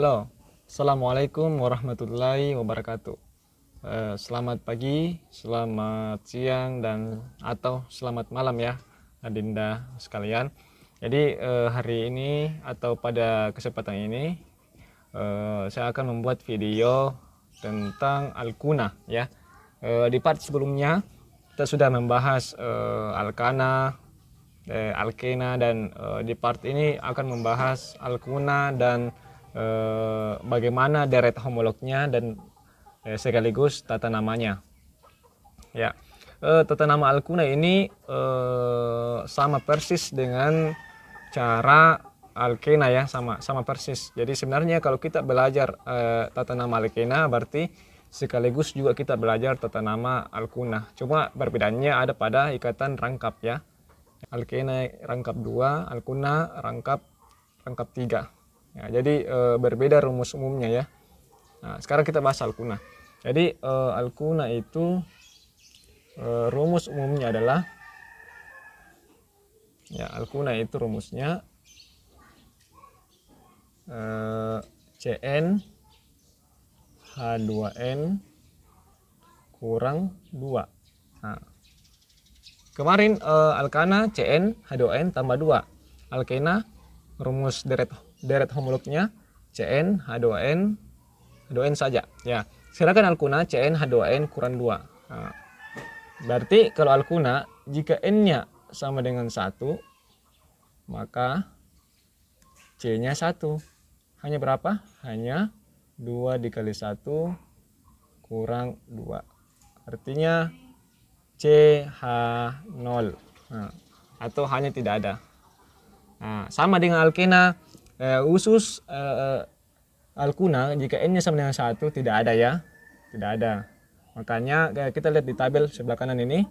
Halo, Assalamualaikum warahmatullahi wabarakatuh. Eh, selamat pagi, selamat siang, dan atau selamat malam ya, Adinda sekalian. Jadi eh, hari ini atau pada kesempatan ini, eh, saya akan membuat video tentang Alkuna ya. Di part sebelumnya, kita sudah membahas Alkana, Alkena, dan di part ini akan membahas Alkuna dan eh, bagaimana deret homolognya dan eh, sekaligus tata namanya. Ya, eh, tata nama Alkuna ini eh, sama persis dengan cara alkena ya sama sama persis. Jadi sebenarnya kalau kita belajar eh, tata nama alkena berarti sekaligus juga kita belajar tata nama alkuna. Cuma perbedaannya ada pada ikatan rangkap ya. Alkena rangkap 2, alkuna rangkap rangkap 3. Ya, jadi e, berbeda rumus umumnya ya. Nah, sekarang kita bahas alkuna. Jadi e, eh, alkuna itu e, rumus umumnya adalah ya alkuna itu rumusnya e, CN H2N kurang 2. Nah, kemarin e, alkana CN H2N tambah 2. Alkena rumus deret deret homolognya CN, H2N, H2N saja. Ya, sedangkan alkuna CN, H2N kurang 2. Nah, berarti kalau alkuna jika N-nya sama dengan 1 maka C-nya 1. Hanya berapa? Hanya 2 dikali 1 kurang 2. Artinya C H 0 nah, atau hanya tidak ada. Nah, sama dengan alkena uh, usus uh, alkuna jika n-nya sama dengan satu tidak ada ya tidak ada makanya kita lihat di tabel sebelah kanan ini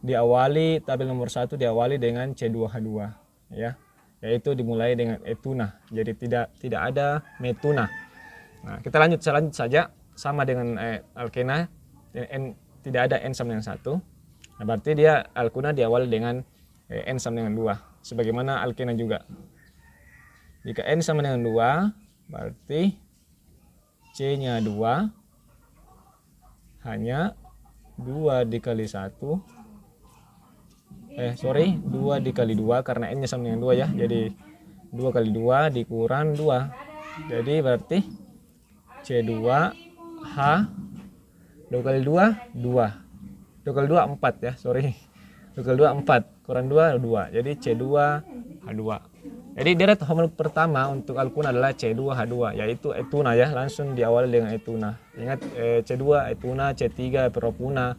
diawali tabel nomor satu diawali dengan C2H2 ya yaitu dimulai dengan etuna jadi tidak tidak ada metuna nah kita lanjut selanjut saja sama dengan eh, alkena n tidak ada n sama dengan satu nah, berarti dia alkuna diawali dengan eh, n sama dengan dua sebagaimana alkena juga jika N sama dengan 2, berarti C-nya 2, hanya 2 dikali 1, eh sorry, 2 dikali 2 karena N-nya sama dengan 2 ya, jadi 2 kali 2 dikurang 2. Jadi berarti C2 H 2 kali 2 2. 2 kali 2 4 ya, sorry. 2 kali 2 4, kurang 2 2. Jadi C2 H2. Jadi deret homolog pertama untuk alkun adalah C2H2 yaitu etuna ya langsung diawali dengan etuna. Ingat eh, C2 etuna, C3 propuna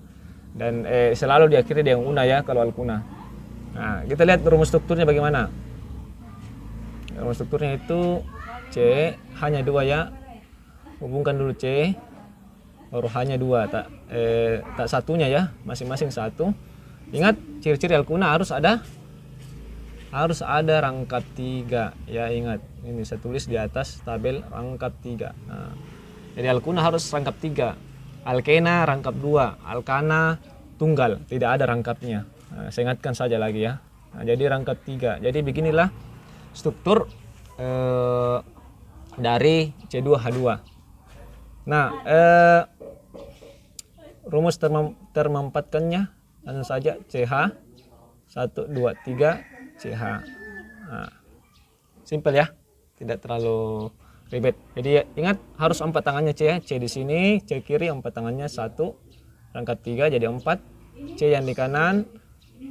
dan eh, selalu diakhiri dengan una ya kalau alkuna. Nah, kita lihat rumus strukturnya bagaimana. Rumus strukturnya itu C hanya dua ya. Hubungkan dulu C baru hanya dua tak eh, tak satunya ya masing-masing satu. Ingat ciri-ciri alkuna harus ada harus ada rangka tiga ya ingat ini saya tulis di atas tabel rangkap tiga nah, jadi alkuna harus rangkap tiga alkena rangkap dua alkana tunggal tidak ada rangkapnya nah, saya ingatkan saja lagi ya nah, jadi rangkap tiga jadi beginilah struktur eh, dari C2H2 nah eh, rumus termem termempatkannya langsung saja CH 1, 2, 3 CH. Nah, simple ya, tidak terlalu ribet. Jadi ingat harus empat tangannya C ya. C di sini, C kiri empat tangannya satu, rangkap tiga jadi empat. C yang di kanan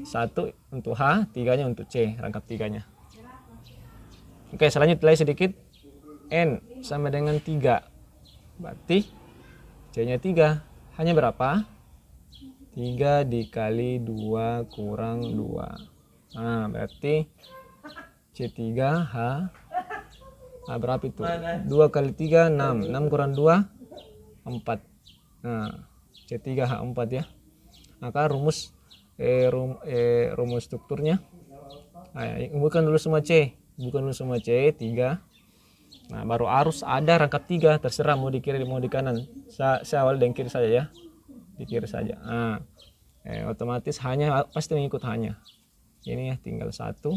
satu untuk H, tiganya untuk C, rangkap tiganya. Oke, selanjutnya sedikit. N sama dengan tiga, Berarti C-nya tiga. Hanya berapa? 3 dikali 2 kurang 2. Nah, berarti C3 H Nah, berapa itu? 2 kali 3, 6. 6 kurang 2, 4. Nah, C3H4 ya. Maka rumus eh, rum, eh, rumus strukturnya. Nah, ya, bukan dulu semua C. Bukan dulu semua C, 3. Nah, baru arus ada rangkap 3. Terserah mau di kiri mau di kanan. Saya, saya awal dan kiri saja ya. Di kiri saja. Nah, eh, otomatis hanya pasti mengikut hanya ini ya tinggal satu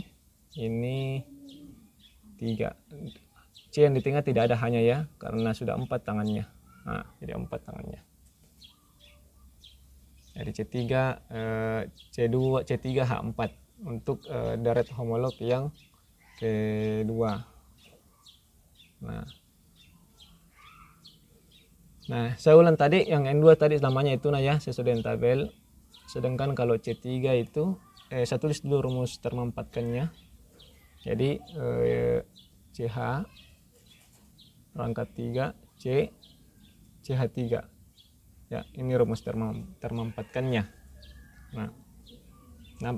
ini tiga C yang di tengah tidak ada hanya ya karena sudah empat tangannya nah, jadi empat tangannya dari C3 eh, C2 C3 H4 untuk eh, deret homolog yang kedua nah nah saya ulang tadi yang N2 tadi selamanya itu nah ya sesuai dengan tabel sedangkan kalau C3 itu eh, saya tulis dulu rumus termampatkannya jadi eh, CH rangka 3 C CH3 ya ini rumus termam, termampatkannya nah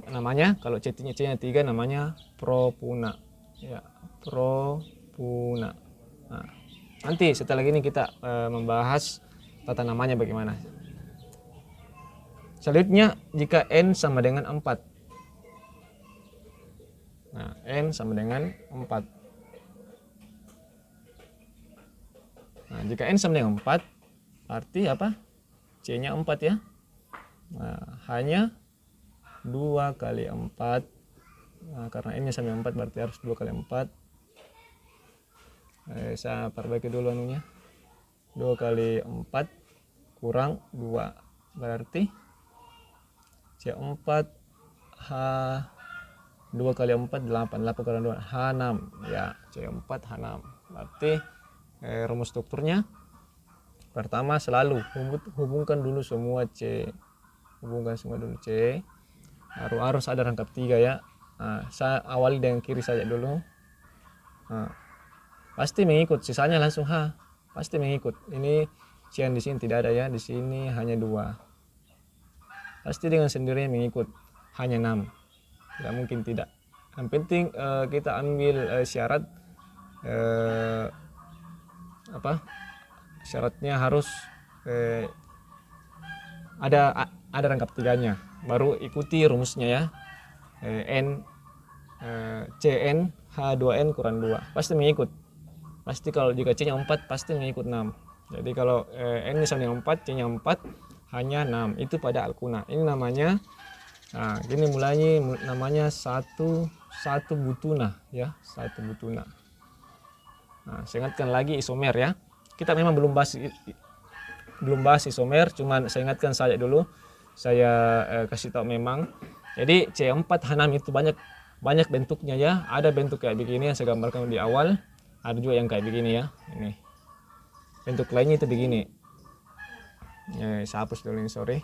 namanya kalau C nya C nya 3 namanya propuna ya propuna nah, nanti setelah ini kita e, membahas tata namanya bagaimana selanjutnya jika N sama dengan 4 Nah, N sama dengan 4. Nah, jika N sama dengan 4, arti apa? C-nya 4 ya. Nah, hanya 2 kali 4. Nah, karena N-nya sama dengan 4, berarti harus 2 kali 4. Eh, saya perbaiki dulu anunya. 2 kali 4 kurang 2. Berarti C4 H 2 kali 4 8 8 kali 2 H6 ya C4 H6 berarti eh, rumus strukturnya pertama selalu hubungkan dulu semua C hubungkan semua dulu C harus harus ada rangkap 3 ya nah, saya awali dengan kiri saja dulu nah, pasti mengikut sisanya langsung H pasti mengikut ini C yang di sini tidak ada ya di sini hanya dua pasti dengan sendirinya mengikut hanya 6 tidak mungkin tidak yang penting uh, kita ambil uh, syarat uh, apa syaratnya harus uh, ada ada rangkap tiganya baru ikuti rumusnya ya uh, n uh, cn h2n kurang 2 pasti mengikut pasti kalau jika c nya 4 pasti mengikut 6 jadi kalau uh, n misalnya 4 c nya 4 hanya 6 itu pada alkuna ini namanya Nah, ini mulanya namanya satu satu butuna ya, satu butuna. Nah, saya ingatkan lagi isomer ya. Kita memang belum bahas belum bahas isomer, cuman saya ingatkan saja dulu. Saya eh, kasih tahu memang. Jadi C4 Hanam itu banyak banyak bentuknya ya. Ada bentuk kayak begini yang saya gambarkan di awal. Ada juga yang kayak begini ya. Ini. Bentuk lainnya itu begini. Ya, saya hapus dulu ini, sorry.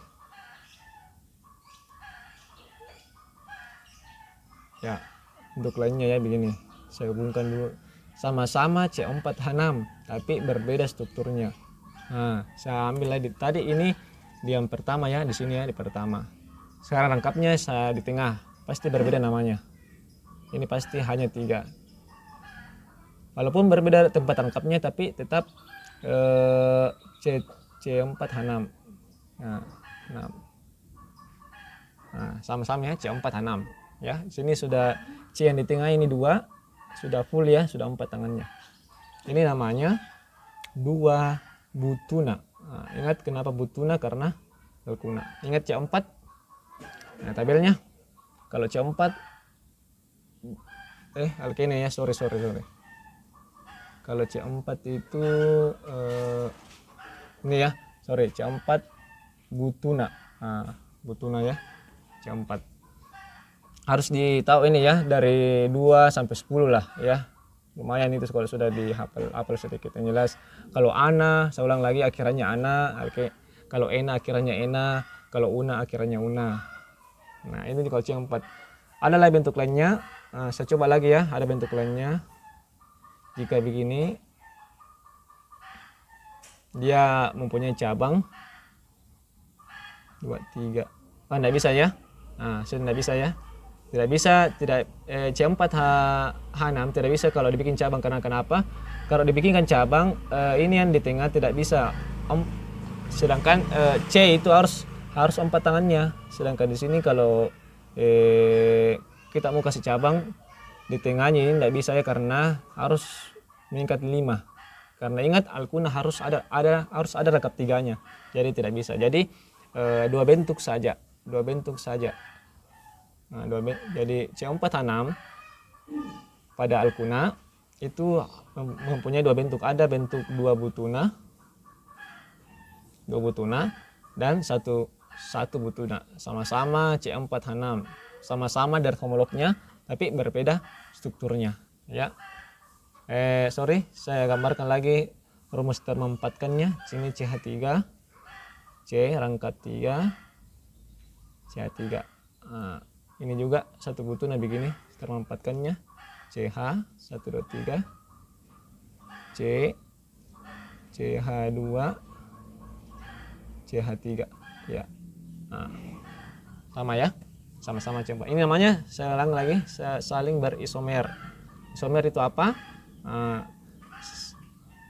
ya untuk lainnya ya begini saya hubungkan dulu sama-sama C4H6 tapi berbeda strukturnya nah saya ambil lagi tadi ini di yang pertama ya di sini ya di pertama sekarang lengkapnya saya di tengah pasti berbeda namanya ini pasti hanya tiga walaupun berbeda tempat lengkapnya tapi tetap eh, C, 4 h 6 nah, 6. nah sama-sama ya C4H6 ya sini sudah C yang di tengah ini dua sudah full ya sudah empat tangannya ini namanya dua butuna nah, ingat kenapa butuna karena lekuna ingat C4 nah tabelnya kalau C4 eh alkene ya sorry sorry sorry kalau C4 itu eh, ini ya sorry C4 butuna nah, butuna ya C4 harus ditahu ini ya dari 2 sampai 10 lah ya lumayan itu kalau sudah di hafal hafal sedikit yang jelas kalau ana saya ulang lagi akhirnya ana oke kalau ena akhirnya ena kalau una akhirnya una nah ini di kunci yang empat ada lagi bentuk lainnya nah, saya coba lagi ya ada bentuk lainnya jika begini dia mempunyai cabang dua tiga ah bisa ya nah saya tidak bisa ya tidak bisa, tidak eh, C4 H H6 tidak bisa kalau dibikin cabang karena kenapa? Kalau dibikinkan cabang eh, ini yang di tengah tidak bisa. Om, sedangkan eh, C itu harus harus empat tangannya. Sedangkan di sini kalau kita mau kasih cabang di tengahnya ini tidak bisa ya karena harus meningkat lima. Karena ingat alkuna harus ada ada harus ada rekap tiganya. Jadi tidak bisa. Jadi dua bentuk saja, dua bentuk saja dua dua jadi C4 tanam pada alkuna itu mempunyai dua bentuk. Ada bentuk dua butuna, dua butuna dan satu satu butuna sama-sama C4 tanam, sama-sama dari homolognya tapi berbeda strukturnya ya eh sorry saya gambarkan lagi rumus termempatkannya sini CH3 C rangkap 3 CH3 nah, ini juga satu butuh nah begini kita lompatkannya CH 123 C CH2 CH3 ya nah, sama ya sama-sama coba ini namanya selang lagi saling berisomer isomer itu apa nah,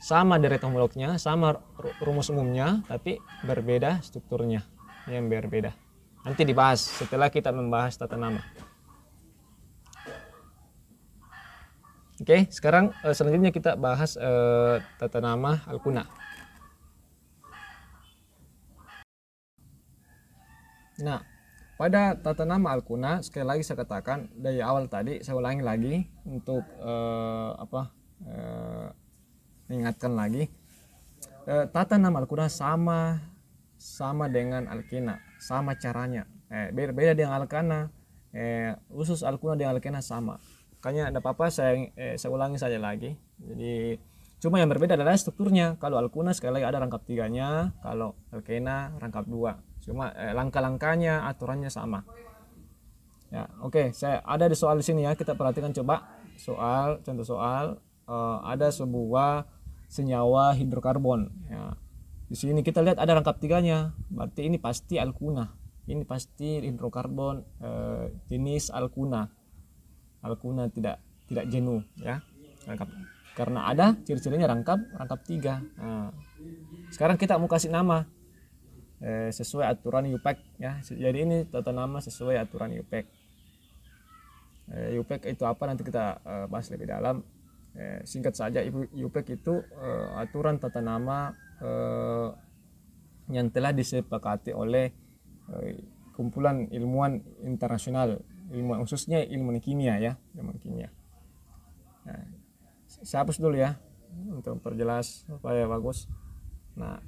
sama dari homolognya sama rumus umumnya tapi berbeda strukturnya yang berbeda Nanti dibahas setelah kita membahas tata nama. Oke, okay, sekarang uh, selanjutnya kita bahas uh, tata nama Alkuna. Nah, pada tata nama Alkuna sekali lagi saya katakan dari awal tadi saya ulangi lagi untuk uh, apa uh, mengingatkan lagi uh, tata nama Alkuna sama sama dengan alkena, sama caranya. Eh, beda, beda dengan alkana, eh, usus alkuna dengan alkena sama. Makanya ada apa-apa saya eh, saya ulangi saja lagi. Jadi cuma yang berbeda adalah strukturnya. Kalau alkuna sekali lagi ada rangkap tiganya, kalau alkena rangkap dua. Cuma eh, langkah-langkahnya aturannya sama. Ya, oke, okay, saya ada di soal di sini ya. Kita perhatikan coba soal contoh soal uh, ada sebuah senyawa hidrokarbon ya di sini kita lihat ada rangkap tiganya berarti ini pasti alkuna ini pasti hidrokarbon e, jenis alkuna alkuna tidak tidak jenuh ya rangkap karena ada ciri-cirinya rangkap rangkap tiga nah, sekarang kita mau kasih nama e, sesuai aturan UPEC ya jadi ini tata nama sesuai aturan UPEC e, eh, UPEC itu apa nanti kita e, bahas lebih dalam e, singkat saja UPEC itu e, aturan tata nama Eh, yang telah disepakati oleh eh, kumpulan ilmuwan internasional ilmuwan khususnya ilmuwan kimia ya ilmuwan kimia nah, saya hapus dulu ya untuk perjelas supaya bagus nah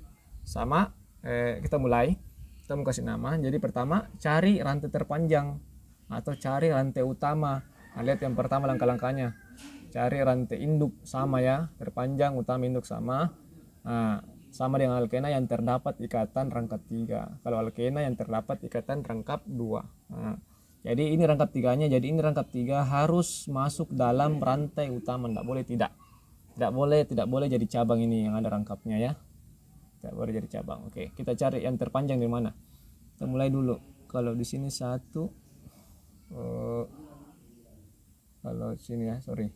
sama eh, kita mulai kita mau kasih nama jadi pertama cari rantai terpanjang atau cari rantai utama nah, lihat yang pertama langkah-langkahnya cari rantai induk sama ya terpanjang utama induk sama nah, sama dengan alkena yang terdapat ikatan rangkap tiga kalau alkena yang terdapat ikatan rangkap dua nah, jadi ini rangkap tiganya jadi ini rangkap tiga harus masuk dalam rantai utama tidak boleh tidak tidak boleh tidak boleh jadi cabang ini yang ada rangkapnya ya tidak boleh jadi cabang oke kita cari yang terpanjang di mana kita mulai dulu kalau di sini satu oh, kalau sini ya sorry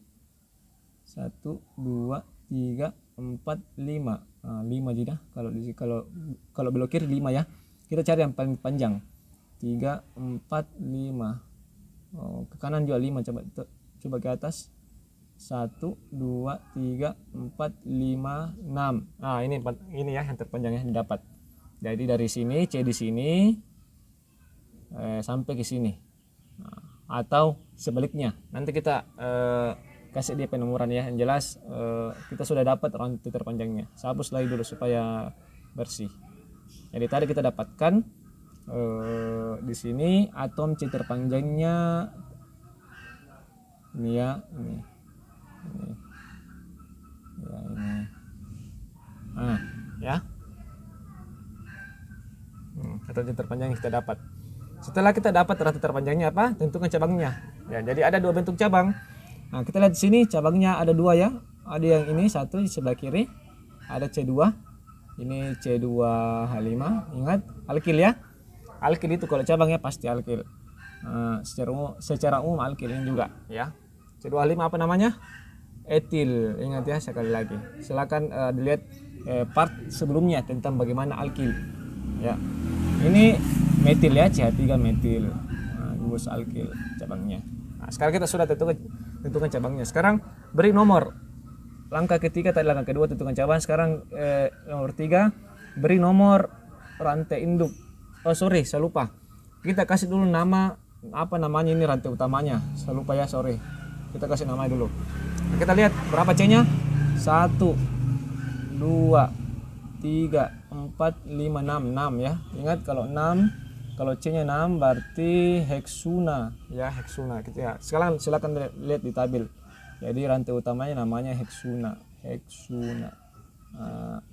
satu dua tiga empat lima ah, lima jadi kalau di kalau kalau blokir lima ya kita cari yang paling panjang tiga empat lima oh, ke kanan juga lima coba coba ke atas satu dua tiga empat lima enam nah ini ini ya yang terpanjang ya, yang didapat jadi dari sini C di sini eh, sampai ke sini nah, atau sebaliknya nanti kita eh, kasih dia penomoran ya yang jelas uh, kita sudah dapat rantai terpanjangnya saya hapus lagi dulu supaya bersih jadi tadi kita dapatkan uh, di sini atom C terpanjangnya ini ya ini, ini. ya ini Nah, ya hmm, atom C terpanjang kita dapat setelah kita dapat rantai terpanjangnya apa tentukan cabangnya ya jadi ada dua bentuk cabang Nah, kita lihat di sini cabangnya ada dua ya. Ada yang ini satu di sebelah kiri, ada C2. Ini C2H5. Ingat alkil ya. Alkil itu kalau cabangnya pasti alkil. Nah, secara umum, secara umum alkil ini juga ya. C2H5 apa namanya? Etil. Ingat ya sekali lagi. Silakan uh, dilihat eh, part sebelumnya tentang bagaimana alkil. Ya. Ini metil ya, c 3 metil. Nah, alkil cabangnya. Nah, sekarang kita sudah tentukan tentukan cabangnya sekarang beri nomor langkah ketiga tadi langkah kedua tentukan cabang sekarang eh, nomor tiga beri nomor rantai induk oh sorry saya lupa kita kasih dulu nama apa namanya ini rantai utamanya saya lupa ya sorry kita kasih nama dulu kita lihat berapa C nya 1 2 3 4 5 enam, 6 ya ingat kalau 6 kalau C-nya 6 berarti heksuna ya, heksuna gitu ya. Sekarang silakan lihat di tabel. Jadi rantai utamanya namanya heksuna, heksuna. Ah.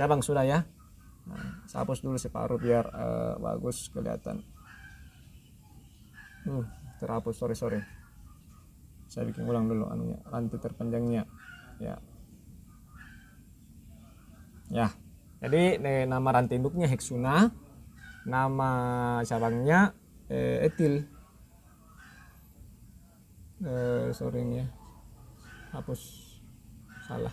cabang sudah ya. Nah, saya hapus dulu separuh biar uh, bagus kelihatan. Uh, terhapus, sorry sorry. Saya bikin ulang dulu anunya, rantai terpanjangnya. Ya. Ya. Jadi nama rantai induknya heksuna nama cabangnya eh, etil eh, sorry ini ya hapus salah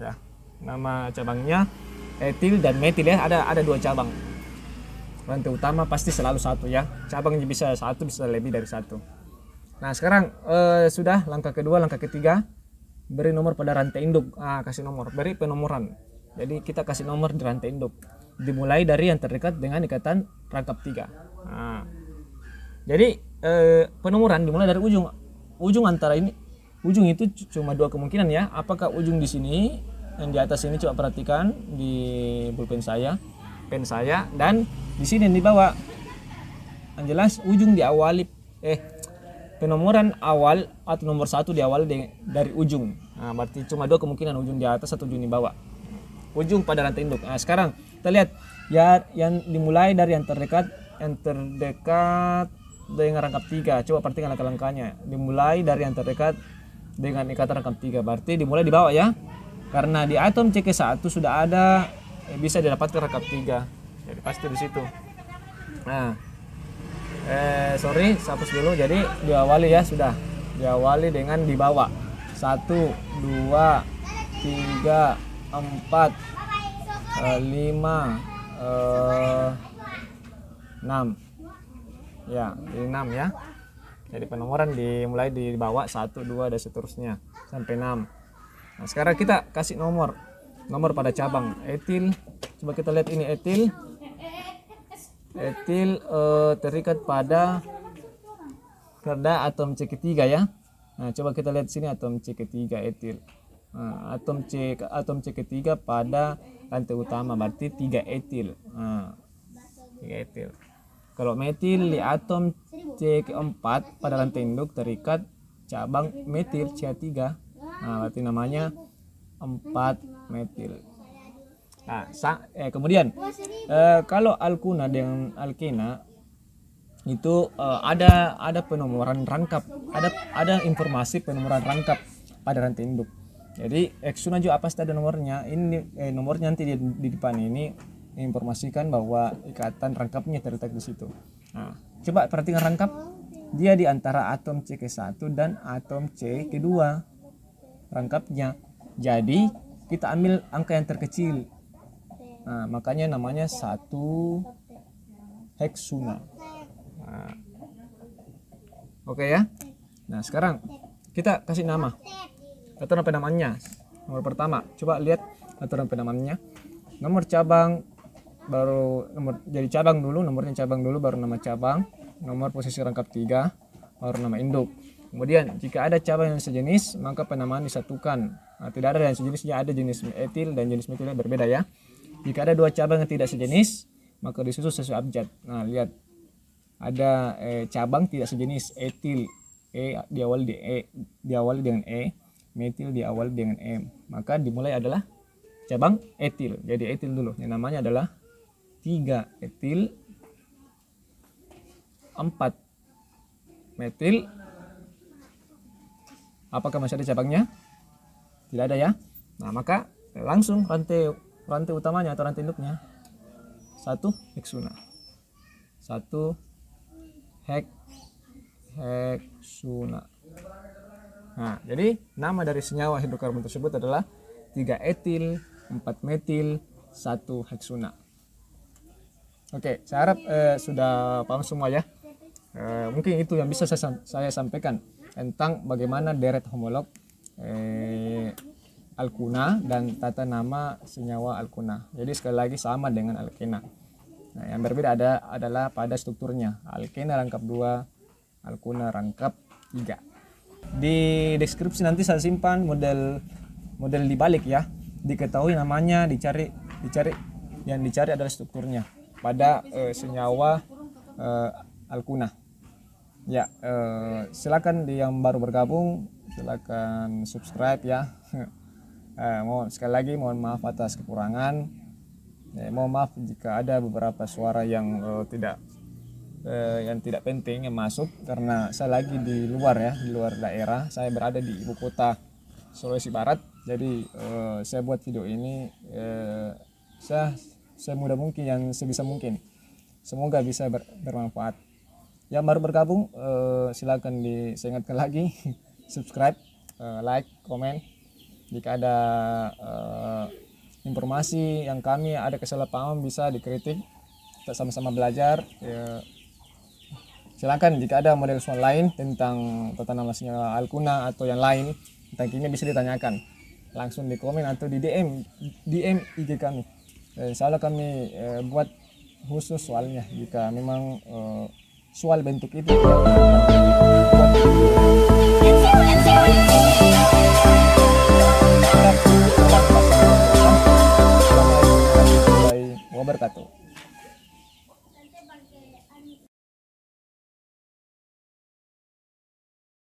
ya nama cabangnya etil dan metil ya ada ada dua cabang rantai utama pasti selalu satu ya cabangnya bisa satu bisa lebih dari satu nah sekarang eh, sudah langkah kedua langkah ketiga beri nomor pada rantai induk ah, kasih nomor beri penomoran jadi kita kasih nomor di rantai induk. Dimulai dari yang terdekat dengan ikatan rangkap tiga. Nah, jadi eh, penomoran dimulai dari ujung. Ujung antara ini, ujung itu cuma dua kemungkinan ya. Apakah ujung di sini yang di atas ini coba perhatikan di pulpen saya, pen saya dan di sini yang dibawa. Yang jelas ujung diawali eh penomoran awal atau nomor satu diawali dari ujung. Nah, berarti cuma dua kemungkinan ujung di atas atau ujung di bawah ujung pada rantai induk. Nah, sekarang kita lihat ya yang dimulai dari yang terdekat yang terdekat dengan rangkap tiga. Coba perhatikan langkah-langkahnya. Dimulai dari yang terdekat dengan ikatan rangkap tiga. Berarti dimulai di bawah ya. Karena di atom CK1 sudah ada eh, bisa didapatkan rangkap tiga. Jadi ya, pasti di situ. Nah, eh sorry, hapus dulu. Jadi diawali ya sudah. Diawali dengan di bawah. 1 2 3 empat eh, lima eh, enam ya di enam ya jadi penomoran dimulai di bawah satu dua dan seterusnya sampai enam nah sekarang kita kasih nomor nomor pada cabang etil coba kita lihat ini etil etil eh, terikat pada kerda atom C ketiga ya nah coba kita lihat sini atom C ketiga etil Ah, atom C atom C ketiga pada rantai utama berarti tiga etil uh, ah, 3 etil kalau metil di atom C keempat pada rantai induk terikat cabang metil C3 nah berarti namanya 4 metil nah sa eh, kemudian eh, kalau alkuna dengan alkena itu eh, ada ada penomoran rangkap ada ada informasi penomoran rangkap pada rantai induk jadi Exuna juga apa ada nomornya ini eh, nomornya nanti di, di depan ini informasikan bahwa ikatan rangkapnya terletak di situ nah, coba perhatikan rangkap dia di antara atom CK1 dan atom C 2 rangkapnya jadi kita ambil angka yang terkecil nah, makanya namanya satu heksuna nah. oke ya nah sekarang kita kasih nama aturan penamannya nomor pertama coba lihat aturan penamannya nomor cabang baru nomor jadi cabang dulu nomornya cabang dulu baru nama cabang nomor posisi rangkap tiga baru nama induk kemudian jika ada cabang yang sejenis maka penamaan disatukan nah, tidak ada yang sejenisnya ada jenis etil dan jenis metilnya berbeda ya jika ada dua cabang yang tidak sejenis maka disusun sesuai abjad nah lihat ada eh, cabang tidak sejenis etil e diawali di e diawali dengan e metil diawali dengan M. Maka dimulai adalah cabang etil. Jadi etil dulu. Yang namanya adalah 3 etil 4 metil. Apakah masih ada cabangnya? Tidak ada ya. Nah, maka langsung rantai rantai utamanya atau rantai induknya satu heksuna. Satu hek heksuna. Nah, jadi nama dari senyawa hidrokarbon tersebut adalah 3 etil, 4 metil, 1 heksuna. Oke, saya harap eh, sudah paham semua ya. Eh, mungkin itu yang bisa saya, saya sampaikan tentang bagaimana deret homolog eh, alkuna dan tata nama senyawa alkuna. Jadi sekali lagi sama dengan alkena. Nah, yang berbeda ada adalah pada strukturnya. Alkena rangkap 2, alkuna rangkap 3 di deskripsi nanti saya simpan model model dibalik ya diketahui namanya dicari dicari yang dicari adalah strukturnya pada uh, senyawa uh, alkuna ya uh, silakan di yang baru bergabung silakan subscribe ya uh, mohon sekali lagi mohon maaf atas kekurangan ya, mohon maaf jika ada beberapa suara yang uh, tidak eh, yang tidak penting yang masuk karena saya lagi di luar ya di luar daerah saya berada di ibu kota Sulawesi Barat jadi eh, saya buat video ini eh, saya semudah mungkin yang sebisa mungkin semoga bisa ber, bermanfaat yang baru bergabung eh, silakan di saya ingatkan lagi subscribe eh, like komen jika ada eh, informasi yang kami ada kesalahpahaman bisa dikritik kita sama-sama belajar ya, Silakan jika ada model soal lain tentang nama sinyal alkuna atau yang lain tentang kimia bisa ditanyakan langsung di komen atau di DM DM IG kami. Eh, insya kami eh, buat khusus soalnya jika memang eh, soal bentuk itu. wabarakatuh.